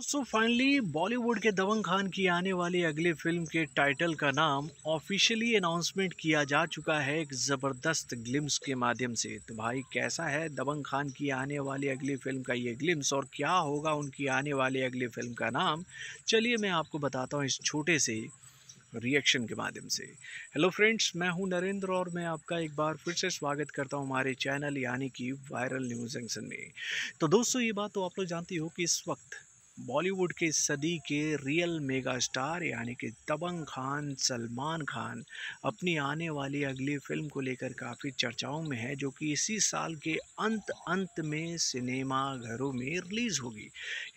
दोस्तों फाइनली बॉलीवुड के दबंग खान की आने वाली अगली फिल्म के टाइटल का नाम ऑफिशियली अनाउंसमेंट किया जा चुका है एक ज़बरदस्त ग्लिम्स के माध्यम से तो भाई कैसा है दबंग खान की आने वाली अगली फिल्म का ये ग्लिम्स और क्या होगा उनकी आने वाली अगली फिल्म का नाम चलिए मैं आपको बताता हूँ इस छोटे से रिएक्शन के माध्यम से हेलो फ्रेंड्स मैं हूं नरेंद्र और मैं आपका एक बार फिर से स्वागत करता हूं हमारे चैनल यानी कि वायरल न्यूज़ एंक्शन में तो दोस्तों ये बात तो आप लोग जानती हो कि इस वक्त बॉलीवुड के सदी के रियल मेगा स्टार यानी कि दबंग खान सलमान खान अपनी आने वाली अगली फिल्म को लेकर काफ़ी चर्चाओं में है जो कि इसी साल के अंत अंत में सिनेमा घरों में रिलीज़ होगी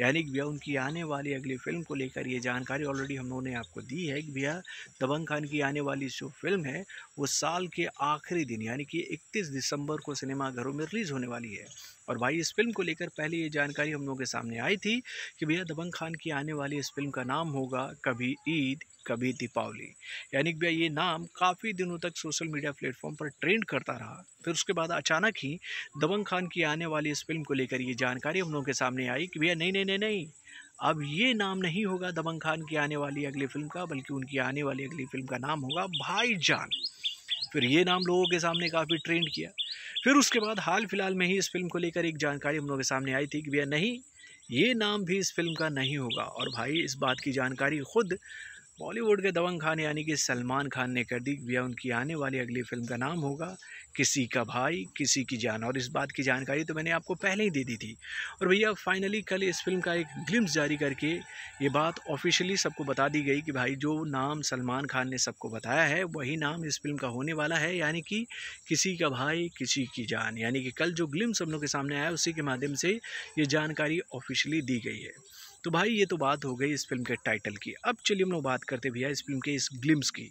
यानी कि भैया उनकी आने वाली अगली फिल्म को लेकर ये जानकारी ऑलरेडी हम लोगों ने आपको दी है कि भैया दबंग खान की आने वाली जो फिल्म है वो साल के आखिरी दिन यानी कि इकतीस दिसंबर को सिनेमाघरों में रिलीज़ होने वाली है और भाई इस फिल्म को लेकर पहले ये जानकारी हम लोगों के सामने आई थी कि भैया दबंग खान की आने वाली इस फिल्म का नाम होगा कभी ईद कभी दीपावली यानी भैया ये नाम काफ़ी दिनों तक सोशल मीडिया प्लेटफॉर्म पर ट्रेंड करता रहा फिर उसके बाद अचानक ही दबंग खान की आने वाली इस फिल्म को लेकर ये जानकारी हम लोगों के सामने आई कि भैया नहीं नहीं नहीं नहीं अब ये नाम नहीं होगा दबंग खान की आने वाली अगली फिल्म का बल्कि उनकी आने वाली अगली फिल्म का नाम होगा भाई जान फिर ये नाम लोगों के सामने काफ़ी ट्रेंड किया फिर उसके बाद हाल फिलहाल में ही इस फिल्म को लेकर एक जानकारी हम लोगों के सामने आई थी कि भैया नहीं ये नाम भी इस फिल्म का नहीं होगा और भाई इस बात की जानकारी ख़ुद बॉलीवुड के दबंग खान यानी कि सलमान खान ने कर दी भैया उनकी आने वाली अगली फिल्म का नाम होगा किसी का भाई किसी की जान और इस बात की जानकारी तो मैंने आपको पहले ही दे दी थी और भैया फाइनली कल इस फिल्म का एक ग्लिम्स जारी करके ये बात ऑफिशियली सबको बता दी गई कि भाई जो नाम सलमान खान ने सबको बताया है वही नाम इस फिल्म का होने वाला है यानी कि किसी का भाई किसी की जान यानी कि कल जो ग्लिम्स हम लोग के सामने आया उसी के माध्यम से ये जानकारी ऑफिशियली दी गई है तो भाई ये तो बात हो गई इस फिल्म के टाइटल की अब चलिए हम लोग बात करते भैया इस फिल्म के इस ग्लिम्स की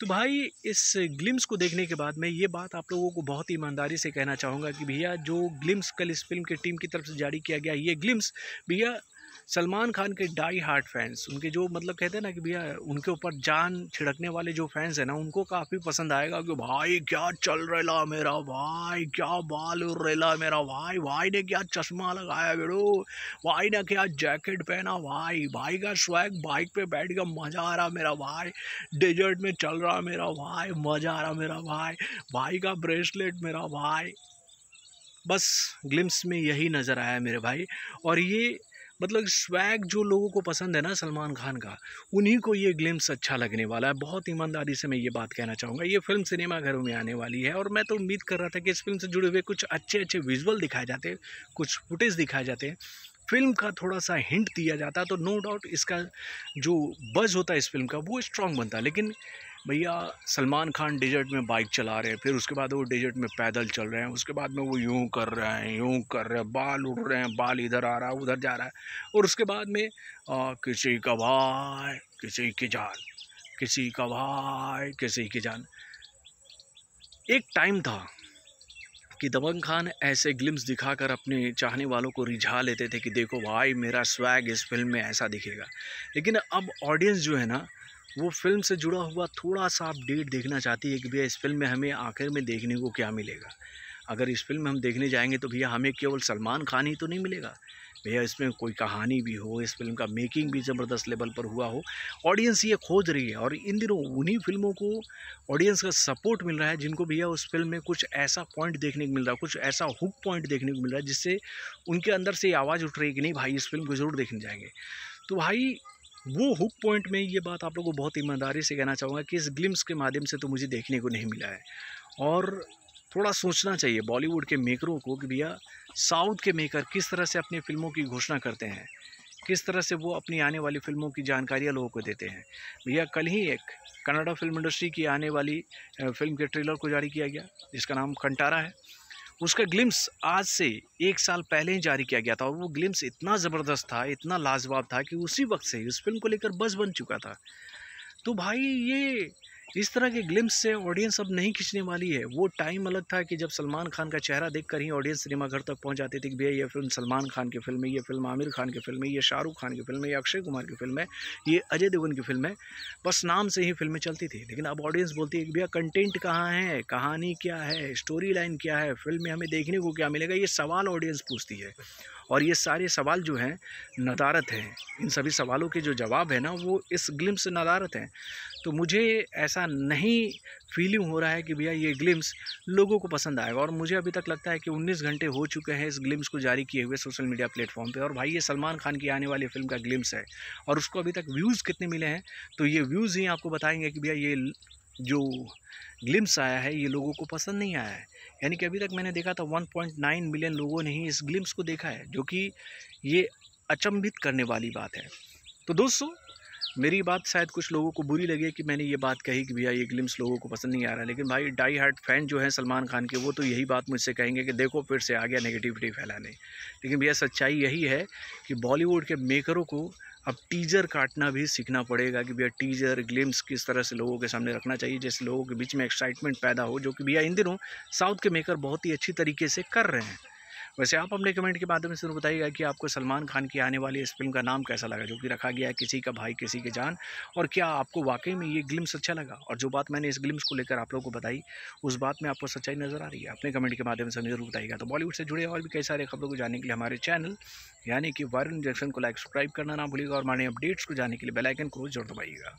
तो भाई इस ग्लिम्स को देखने के बाद मैं ये बात आप लोगों को बहुत ही ईमानदारी से कहना चाहूँगा कि भैया जो ग्लिम्स कल इस फिल्म की टीम की तरफ से जारी किया गया ये ग्लिम्स भैया सलमान खान के डाई हार्ट फैंस उनके जो मतलब कहते हैं ना कि भैया उनके ऊपर जान छिड़कने वाले जो फैंस हैं ना उनको काफ़ी पसंद आएगा कि भाई क्या चल रहा मेरा भाई क्या बाल उड़ रहा मेरा भाई भाई ने क्या चश्मा लगाया बेड़ो भाई ने क्या जैकेट पहना भाई भाई का स्वैग बाइक पे बैठ गया मज़ा आ रहा मेरा भाई डेजर्ट में चल रहा मेरा भाई मज़ा आ रहा मेरा भाई भाई का ब्रेसलेट मेरा भाई बस ग्लिम्स में यही नज़र आया मेरे भाई और ये मतलब स्वैग जो लोगों को पसंद है ना सलमान खान का उन्हीं को ये ग्लिम्स अच्छा लगने वाला है बहुत ईमानदारी से मैं ये बात कहना चाहूँगा ये फिल्म सिनेमाघरों में आने वाली है और मैं तो उम्मीद कर रहा था कि इस फिल्म से जुड़े हुए कुछ अच्छे अच्छे विजुअल दिखाए जाते कुछ फुटेज दिखाए जाते फिल्म का थोड़ा सा हिंट दिया जाता तो नो डाउट इसका जो बज होता है इस फिल्म का वो स्ट्रांग बनता लेकिन भैया सलमान खान डेजर्ट में बाइक चला रहे हैं फिर उसके बाद वो डेजर्ट में पैदल चल रहे हैं उसके बाद में वो यूँ कर रहे हैं यूँ कर रहे हैं बाल उड़ रहे हैं बाल इधर आ रहा है उधर जा रहा है और उसके बाद में आ, किसी का भाई किसी की जान किसी का भाई किसी की जान एक टाइम था कि दबंग खान ऐसे ग्लिम्स दिखाकर अपने चाहने वालों को रिझा लेते थे कि देखो भाई मेरा स्वैग इस फिल्म में ऐसा दिखेगा लेकिन अब ऑडियंस जो है ना वो फिल्म से जुड़ा हुआ थोड़ा सा अपडेट देखना चाहती है कि भैया इस फिल्म में हमें आखिर में देखने को क्या मिलेगा अगर इस फिल्म में हम देखने जाएंगे तो भैया हमें केवल सलमान खान ही तो नहीं मिलेगा भैया इसमें कोई कहानी भी हो इस फिल्म का मेकिंग भी ज़बरदस्त लेवल पर हुआ हो ऑडियंस ये खोज रही है और इन दिनों उन्हीं फिल्मों को ऑडियंस का सपोर्ट मिल रहा है जिनको भैया उस फिल्म में कुछ ऐसा पॉइंट देखने को मिल रहा है कुछ ऐसा हुक पॉइंट देखने को मिल रहा है जिससे उनके अंदर से आवाज़ उठ रही है कि नहीं भाई इस फिल्म को ज़रूर देखने जाएंगे तो भाई वो हुक पॉइंट में ये बात आप लोगों को बहुत ईमानदारी से कहना चाहूँगा कि इस ग्लिम्स के माध्यम से तो मुझे देखने को नहीं मिला है और थोड़ा सोचना चाहिए बॉलीवुड के मेकरों को कि भैया साउथ के मेकर किस तरह से अपनी फिल्मों की घोषणा करते हैं किस तरह से वो अपनी आने वाली फ़िल्मों की जानकारियाँ लोगों को देते हैं भैया कल ही एक कनाडा फिल्म इंडस्ट्री की आने वाली फ़िल्म के ट्रेलर को जारी किया गया जिसका नाम कंटारा है उसका ग्लिम्स आज से एक साल पहले ही जारी किया गया था और वो ग्लिम्स इतना ज़बरदस्त था इतना लाजवाब था कि उसी वक्त से उस फिल्म को लेकर बस बन चुका था तो भाई ये इस तरह के ग्लिम्स से ऑडियंस अब नहीं खींचने वाली है वो टाइम अलग था कि जब सलमान खान का चेहरा देख कर ही ऑडियंस सिनेमाघर तक पहुंच जाती थी कि भैया ये फिल्म सलमान खान की फिल्म है ये फिल्म आमिर खान की फिल्म है ये शाहरुख खान की फिल्म है ये अक्षय कुमार की फिल्म है ये अजय देवगन की फिल्म है बस नाम से ही फिल्में चलती थी लेकिन अब ऑडियंस बोलती है कि भैया कंटेंट कहाँ है कहानी क्या है स्टोरी लाइन क्या है फिल्म में हमें देखने को क्या मिलेगा ये सवाल ऑडियंस पूछती है और ये सारे सवाल जो हैं नदारत हैं इन सभी सवालों के जो जवाब है ना वो इस ग्लिम्स से नदारत हैं तो मुझे ऐसा नहीं फीलिंग हो रहा है कि भैया ये ग्लिम्स लोगों को पसंद आएगा और मुझे अभी तक लगता है कि 19 घंटे हो चुके हैं इस ग्लिम्स को जारी किए हुए सोशल मीडिया प्लेटफॉर्म पे और भाई ये सलमान खान की आने वाली फिल्म का ग्लिम्स है और उसको अभी तक व्यूज़ कितने मिले हैं तो ये व्यूज़ ही आपको बताएंगे कि भैया ये जो ग्लिम्स आया है ये लोगों को पसंद नहीं आया है यानी कि अभी तक मैंने देखा था वन मिलियन लोगों ने ही इस ग्लिम्स को देखा है जो कि ये अचंभित करने वाली बात है तो दोस्तों मेरी बात शायद कुछ लोगों को बुरी लगे कि मैंने ये बात कही कि भैया ये ग्लिम्स लोगों को पसंद नहीं आ रहा लेकिन भाई डाई हार्ट फैन जो है सलमान खान के वो तो यही बात मुझसे कहेंगे कि देखो फिर से आ गया नेगेटिविटी फैलाने लेकिन भैया सच्चाई यही है कि बॉलीवुड के मेकरों को अब टीजर काटना भी सीखना पड़ेगा कि भैया टीजर ग्लिम्स किस तरह से लोगों के सामने रखना चाहिए जैसे लोगों के बीच में एक्साइटमेंट पैदा हो जो कि भैया इन दिनों साउथ के मेकर बहुत ही अच्छी तरीके से कर रहे हैं वैसे आप अपने कमेंट के माध्यम से जरूर बताइएगा कि आपको सलमान खान की आने वाली इस फिल्म का नाम कैसा लगा जो कि रखा गया है किसी का भाई किसी की जान और क्या आपको वाकई में ये ग्लिम्स अच्छा लगा और जो बात मैंने इस ग्लिम्स को लेकर आप लोगों को बताई उस बात में आपको सच्चाई नज़र आ रही है अपने कमेंट के माध्यम से हमें जरूर बताइएगा तो बॉलीवुड से जुड़े और भी कई सारे खबरों को जानने के लिए हमारे चैनल यानी कि वायरल इंजेक्शन को लाइक सब्सक्राइब करना ना भूलिएगा और हमारे अपडेट्स को जानने के लिए बेलाइकन को जरूर दबाइएगा